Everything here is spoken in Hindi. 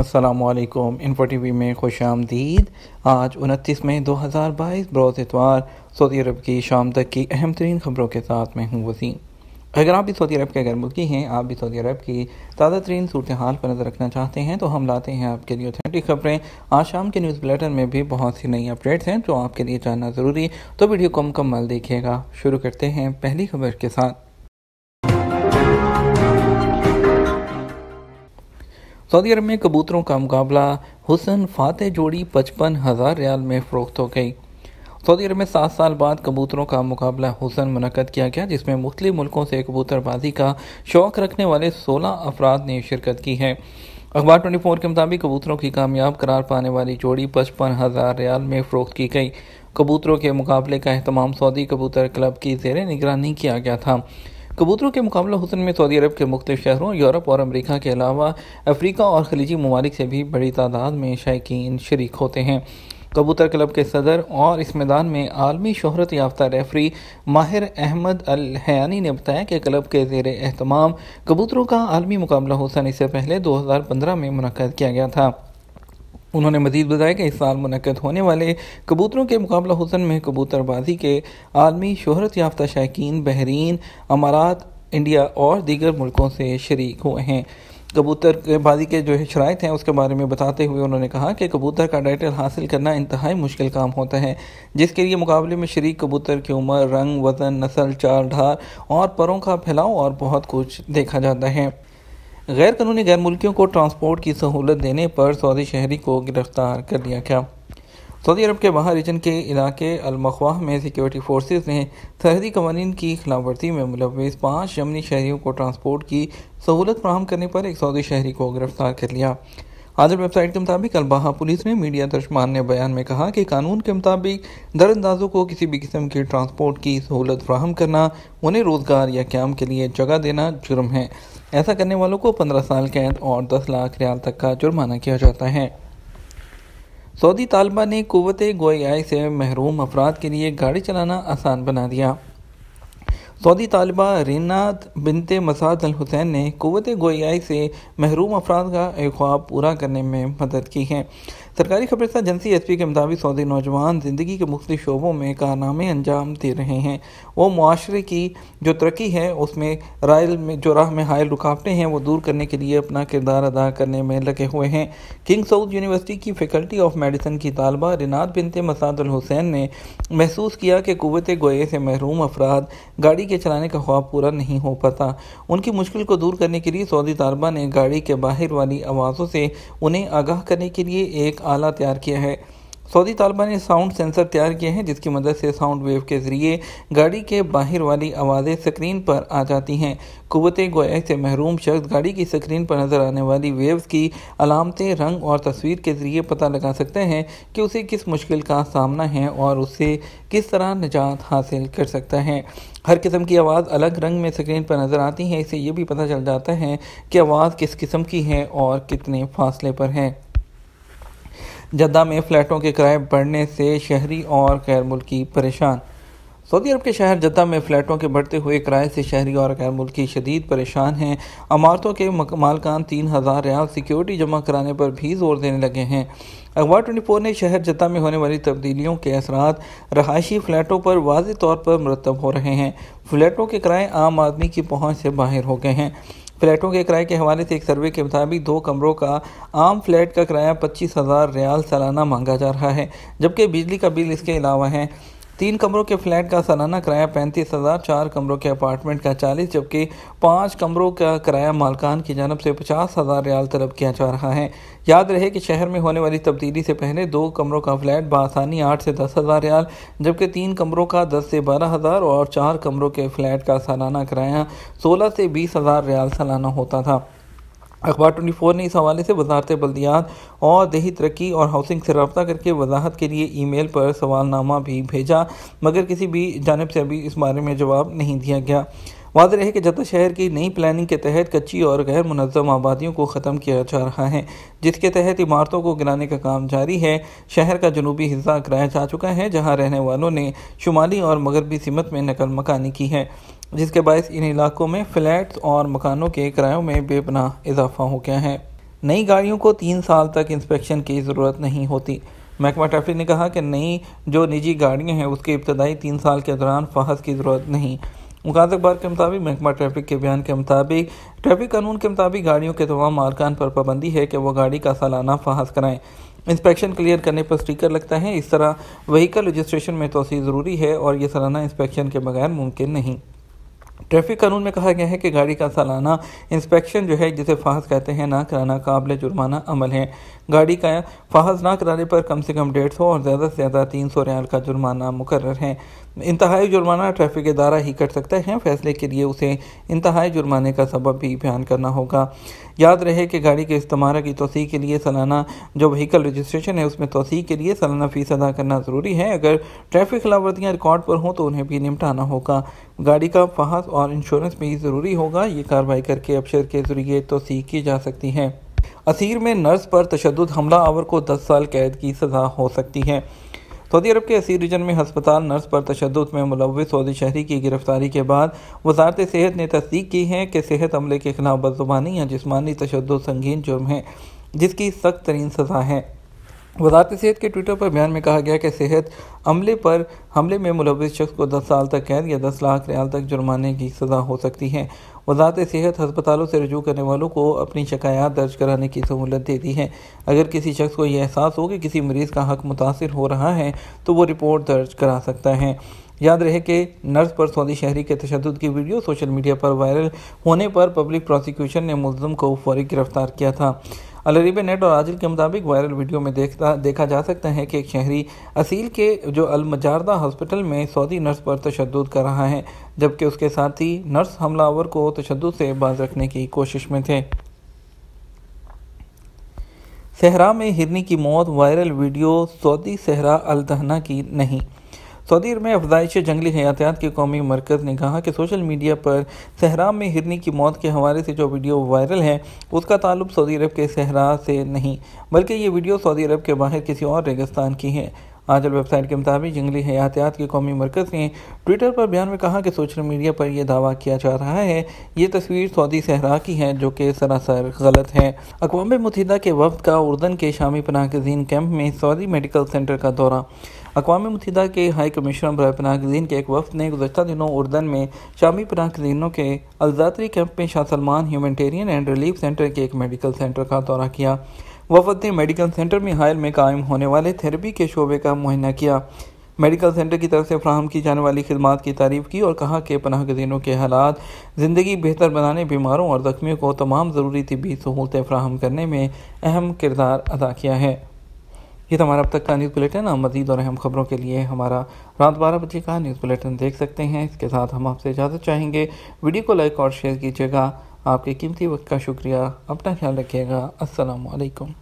असलकुम इन्फो टी वी में खुश आमदीद आज उनतीस मई दो हज़ार बाईस बरोज़ इतवार सऊदी अरब की शाम तक की अहम तरीन ख़बरों के साथ मैं हूँ वसीम अगर आप भी सऊदी अरब के गैर मुल्की हैं आप भी सऊदी अरब की ताज़ा तरीन सूरत हाल पर नज़र रखना चाहते हैं तो हम लाते हैं आपके लिए ऑथेंटिक खबरें आज शाम के न्यूज़ बुलेटिन में भी बहुत सी नई अपडेट्स हैं जो आपके लिए जानना ज़रूरी तो वीडियो को मुकम्मल देखिएगा शुरू करते हैं पहली खबर के साथ सऊदी अरब में कबूतरों का मुकाबला हुसन फातह जोड़ी पचपन हज़ार रियाल में फ़रोख्त हो गई सऊदी अरब में सात साल बाद कबूतरों का मुकाबला हुसन मनकद किया गया जिसमें मुख्तु मुल्कों से कबूतरबाजी का शौक़ रखने वाले सोलह अफराद ने शिरकत की है अखबार ट्वेंटी फोर के मुताबिक कबूतरों की कामयाब करार पाने वाली जोड़ी पचपन हज़ार रियाल में फ़रोख्त की गई कबूतरों के मुकाबले का अहतमाम सऊदी कबूतर क्लब की जेर निगरानी किया गया था कबूतरों के मुकाबला हुसन में सऊदी अरब के मुख्त शहरों यूरोप और अमरीका के अलावा अफ्रीका और खलीजी ममालिक से भी बड़ी तादाद में शायक शरीक होते हैं कबूतर क्लब के सदर और इस मैदान में आलमी शहरत याफ्ता रेफरी माहिर अहमद अल हयानी ने बताया कि क्लब के जेर अहतमाम कबूतरों का आलमी मुकाबला हुसन इससे पहले 2015 में मनकद किया गया था उन्होंने मजीद बताया कि इस साल मनद होने वाले कबूतरों के मुकाबला हुसन में कबूतरबाजी के आलमी शहरत याफ्ता शायक बहरीन अमारात इंडिया और दीगर मुल्कों से शरीक हुए हैं कबूतर के बाजी के जो शराइ हैं उसके बारे में बताते हुए उन्होंने कहा कि कबूतर का टाइटल हासिल करना इंतहाई मुश्किल काम होता है जिसके लिए मुकाबले में शरीक कबूतर की उम्र रंग वजन नस्ल चाल ढार और परों का फैलाव और बहुत कुछ देखा जाता है गैर कानूनी गैर मुल्कियों को ट्रांसपोर्ट की सहूलत देने पर सऊदी शहरी को गिरफ्तार कर लिया गया सऊदी अरब के बाहर रीजन के इलाके अलमखवाह में सिक्योरिटी फोर्सेस ने सरहदी कवानीन की खिलाफवर्जी में मुलविस पाँच यमनी शहरीों को ट्रांसपोर्ट की सहूलत फ्राहम करने पर एक सऊदी शहरी को गिरफ्तार कर लिया आज वेबसाइट के मुताबिक अलबाहा पुलिस ने मीडिया तर्जमान ने बयान में कहा कि कानून के मुताबिक दरअंदाजों को किसी भी किस्म की ट्रांसपोर्ट की सहूलत फ्राहम करना उन्हें रोज़गार या क्याम के लिए जगह देना जुर्म है ऐसा करने वालों को पंद्रह साल कैद और दस लाख रियाल तक का जुर्माना किया जाता है सऊदी तालबा ने कुत गोयाई से महरूम अफराद के लिए गाड़ी चलाना आसान बना दिया सऊदी तालबा रीनात बिनते मसाद अल हुसैन ने कुत गोयाई से महरूम अफराद का एक ख्वाब पूरा करने में मदद की है सरकारी खबरस्ता एजेंसी एसपी के मुताबिक सऊदी नौजवान ज़िंदगी के मुख्तु शोबों में कारनामे अंजाम दे रहे हैं वो माशरे की जो तरक्की है उसमें रायल में जो राह में हायल रुकावटें हैं वो दूर करने के लिए अपना किरदार अदा करने में लगे हुए हैं किंग सऊद यूनिवर्सिटी की फैकल्टी ऑफ मेडिसिन की तालबा रिनात बिनते मसादल हुसैन ने महसूस किया कि कुत गोए से महरूम अफराद गाड़ी के चलाने का ख्वाब पूरा नहीं हो पाता उनकी मुश्किल को दूर करने के लिए सऊदी तालबा ने गाड़ी के बाहर वाली आवाज़ों से उन्हें आगाह करने के लिए एक आला तैयार किया है सऊदी तलबा ने साउंड सेंसर तैयार किए हैं जिसकी मदद से साउंड वेव के ज़रिए गाड़ी के बाहर वाली आवाज़ें स्क्रीन पर आ जाती हैं कुत गोया से महरूम शख्स गाड़ी की स्क्रीन पर नज़र आने वाली वेव्स की अलामतें रंग और तस्वीर के ज़रिए पता लगा सकते हैं कि उसे किस मुश्किल का सामना है और उसे किस तरह निजात हासिल कर सकता है हर किस्म की आवाज़ अलग रंग में स्क्रीन पर नज़र आती है इससे ये भी पता चल जाता है कि आवाज़ किस किस्म की है और कितने फासले पर है जद्दा में फ़्लैटों के किराए बढ़ने से शहरी और गैर मुल्की परेशान सऊदी अरब के शहर जद्दा में फ़्लैटों के बढ़ते हुए किराए से शहरी और गैर मुल्की शदीद परेशान हैं अमारतों के मालकान तीन हज़ार रियाल सिक्योरिटी जमा कराने पर भी जोर देने लगे हैं अखबार ट्वेंटी फोर ने शहर जद्दा में होने वाली तब्दीलियों के असरात रहायशी फ़्लैटों पर वाज तौर पर मरतब हो रहे हैं फ़्लैटों के किराए आम आदमी की पहुँच से बाहर हो गए हैं फ्लैटों के किराए के हवाले से एक सर्वे के मुताबिक दो कमरों का आम फ्लैट का किराया पच्चीस हज़ार रियाल सालाना मांगा जा रहा है जबकि बिजली का बिल इसके अलावा है तीन कमरों के फ्लैट का सालाना किराया पैंतीस हज़ार चार कमरों के अपार्टमेंट का चालीस जबकि पाँच कमरों का किराया मालकान की जानब से पचास हज़ार रियाल तलब किया जा रहा है याद रहे कि शहर में होने वाली तब्दीली से पहले दो कमरों का फ्लैट बासानी आठ से दस हज़ार रियाल जबकि तीन कमरों का दस से बारह हज़ार और चार कमरों के फ्लैट का सालाना किराया सोलह से बीस हज़ार रियाल सालाना होता था अखबार ट्वेंटी फोर ने इस हवाले से वजारत बल्दियात और दही तरक्की और हाउसिंग से रबता करके वजाहत के लिए ई मेल पर सवालनामा भी भेजा मगर किसी भी जानब से अभी इस बारे में जवाब नहीं दिया गया वाज है कि जदा शहर की नई प्लानिंग के तहत कच्ची और गैर मुनम आबादियों को ख़त्म किया जा रहा है जिसके तहत इमारतों को गिराने का काम जारी है शहर का जनूबी हिस्सा गिराया जा चुका है जहाँ रहने वालों ने शुमाली और मगरबी सिमत में नकल मकानी की है जिसके बायस इन इलाकों में फ्लैट्स और मकानों के किरायों में बेपना इजाफा हो गया है नई गाड़ियों को तीन साल तक इंस्पेक्शन की ज़रूरत नहीं होती महकमा ट्रैफिक ने कहा कि नई जो निजी गाड़ियाँ हैं उसके इब्तदाई तीन साल के दौरान फहस की ज़रूरत नहीं अखबार के मुताबिक महकमा ट्रैफिक के बयान के मुताबिक ट्रैफिक कानून के मुताबिक गाड़ियों के तमाम मारकान पर पाबंदी है कि वह गाड़ी का सालाना फहस कराएं इंस्पेक्शन क्लियर करने पर स्टिकर लगता है इस तरह वहीकल रजिस्ट्रेशन में तोसी ज़रूरी है और ये सालाना इंस्पेक्शन के बगैर मुमकिन नहीं ट्रैफिक कानून में कहा गया है कि गाड़ी का सालाना इंस्पेक्शन जो है जिसे फाहज कहते हैं ना कराना काबिल जुर्माना अमल है गाड़ी का फाहज ना कराने पर कम से कम डेढ़ सौ और ज़्यादा से ज़्यादा तीन सौ रियाल का जुर्माना मुकर है इंतहाई जुर्माना ट्रैफिक अदारा ही कर सकते हैं फैसले के लिए उसे इंतहाई जुर्माने का सबब भी बयान करना होगा याद रहे कि गाड़ी के इस्तेमाल की तोसी के लिए सालाना जो वहीकल रजिस्ट्रेशन है उसमें तोसी के लिए सालाना फ़ीस अदा करना ज़रूरी है अगर ट्रैफिक खिलाफवर्दियाँ रिकॉर्ड पर हों तो उन्हें भी निपटाना होगा गाड़ी का फहस और इंश्योरेंस भी ज़रूरी होगा ये कार्रवाई करके अफसर के ज़रिए तोसी की जा सकती है असीर में नर्स पर तशद हमला आवर को दस साल कैद की सज़ा हो सकती है सऊदी अरब के असीर रीजन में हस्पताल नर्स पर तशद में मुलव सऊदी शहरी की गिरफ्तारी के बाद वजारत सेहत ने तस्दीक की है कि सेहत अमले के खिलाफ बदजुबानी या जिसमानी तशद संगीन जुर्म है जिसकी सख्त तरीन सजा है वजारत सेहत के ट्विटर पर बयान में कहा गया कि सेहत अमले पर हमले में मुलविस शख्स को दस साल तक कैद या दस लाख रियाल तक जुर्माने की सज़ा हो सकती है वजारत सेहत हस्पतालों से रजू करने वालों को अपनी शिकायत दर्ज कराने की सहूलत देती है अगर किसी शख्स को यह एहसास हो कि किसी मरीज़ का हक मुतासर हो रहा है तो वो रिपोर्ट दर्ज करा सकता है याद रहे कि नर्स पर सऊदी शहरी के तशद की वीडियो सोशल मीडिया पर वायरल होने पर पब्लिक प्रोसिक्यूशन ने मुलम को फौरी गिरफ्तार किया था अलरीब नेट और आजिल के मुताबिक वायरल वीडियो में देखता देखा जा सकता है कि एक शहरी असील के जो अलमजारदा हॉस्पिटल में सऊदी नर्स पर तशद कर रहा है जबकि उसके साथी नर्स हमलावर को तशद से बाज रखने की कोशिश में थे सहरा में हिरनी की मौत वायरल वीडियो सऊदी सहरा अलदहना की नहीं सऊदी अरब में अफजाइश जंगली हयातियात के कौमी मरकज़ ने कहा कि सोशल मीडिया पर सहरा में हिरनी की मौत के हवाले से जो वीडियो वायरल है उसका ताल्लुक सऊदी अरब के सहरा से नहीं बल्कि ये वीडियो सऊदी अरब के बाहर किसी और रेगिस्तान की है आज वेबसाइट के मुताबिक जंगली हयातियात के कौमी मरकज़ ने ट्विटर पर बयान में कहा कि सोशल मीडिया पर यह दावा किया जा रहा है ये तस्वीर सऊदी सहरा की है जो कि सरासर गलत है अकवा मुतहदा के वफद का उर्दन के शामी पनाकजीन कैंप में सऊदी मेडिकल सेंटर का दौरा अकवा मुतहदा के हाई कमिश्नर बर पनाहगजीन के एक वफद ने गुजत दिनों उर्दन में शामी गजीनों के अलजातरी कैंप में Shah Salman humanitarian and relief center के एक मेडिकल सेंटर का दौरा किया वफद ने मेडिकल सेंटर में हायल में कायम होने वाले थेरेपी के शोबे का मुहैया किया मेडिकल सेंटर की तरफ से फ्राहम की जाने वाली खदमात की तारीफ की और कहा कि पनाह गजीनों के हालात ज़िंदगी बेहतर बनाने बीमारों और ज़ख्मियों को तमाम ज़रूरी तबी सहूलतें फ्राहम करने में अहम किरदार अदा किया है ये तो हमारा अब तक का न्यूज़ बुलेटिन और मजीद और अहम खबरों के लिए हमारा रात बारह बजे का न्यूज़ बुलेटिन देख सकते हैं इसके साथ हम आपसे इजाज़त चाहेंगे वीडियो को लाइक और शेयर कीजिएगा आपके कीमती वक्त का शुक्रिया अपना ख्याल रखिएगा असलकम